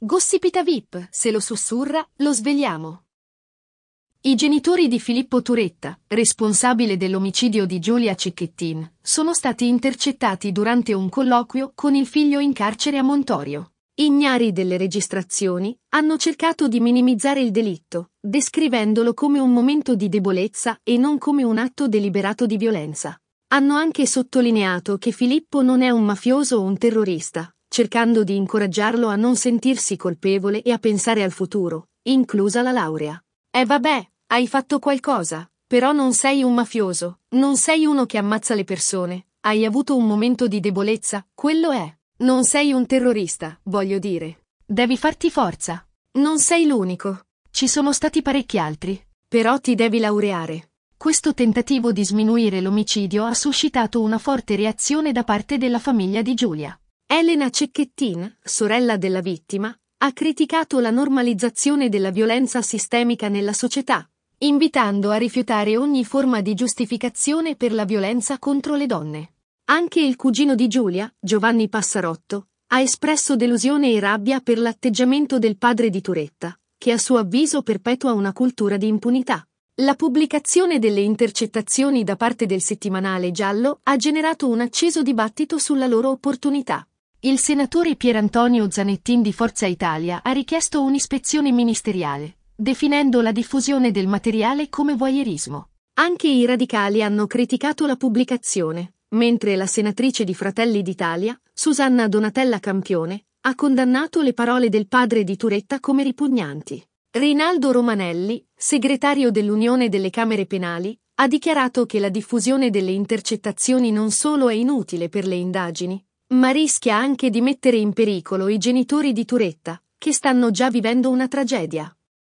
Gossipita VIP, se lo sussurra, lo svegliamo. I genitori di Filippo Turetta, responsabile dell'omicidio di Giulia Cecchettin, sono stati intercettati durante un colloquio con il figlio in carcere a Montorio. Ignari delle registrazioni, hanno cercato di minimizzare il delitto, descrivendolo come un momento di debolezza e non come un atto deliberato di violenza. Hanno anche sottolineato che Filippo non è un mafioso o un terrorista, cercando di incoraggiarlo a non sentirsi colpevole e a pensare al futuro, inclusa la laurea. E eh vabbè, hai fatto qualcosa, però non sei un mafioso, non sei uno che ammazza le persone, hai avuto un momento di debolezza, quello è. Non sei un terrorista, voglio dire. Devi farti forza. Non sei l'unico. Ci sono stati parecchi altri. Però ti devi laureare. Questo tentativo di sminuire l'omicidio ha suscitato una forte reazione da parte della famiglia di Giulia. Elena Cecchettin, sorella della vittima, ha criticato la normalizzazione della violenza sistemica nella società, invitando a rifiutare ogni forma di giustificazione per la violenza contro le donne. Anche il cugino di Giulia, Giovanni Passarotto, ha espresso delusione e rabbia per l'atteggiamento del padre di Turetta, che a suo avviso perpetua una cultura di impunità. La pubblicazione delle intercettazioni da parte del settimanale giallo ha generato un acceso dibattito sulla loro opportunità. Il senatore Pierantonio Zanettin di Forza Italia ha richiesto un'ispezione ministeriale, definendo la diffusione del materiale come voyeurismo. Anche i radicali hanno criticato la pubblicazione, mentre la senatrice di Fratelli d'Italia, Susanna Donatella Campione, ha condannato le parole del padre di Turetta come ripugnanti. Rinaldo Romanelli, segretario dell'Unione delle Camere Penali, ha dichiarato che la diffusione delle intercettazioni non solo è inutile per le indagini, ma rischia anche di mettere in pericolo i genitori di Turetta, che stanno già vivendo una tragedia.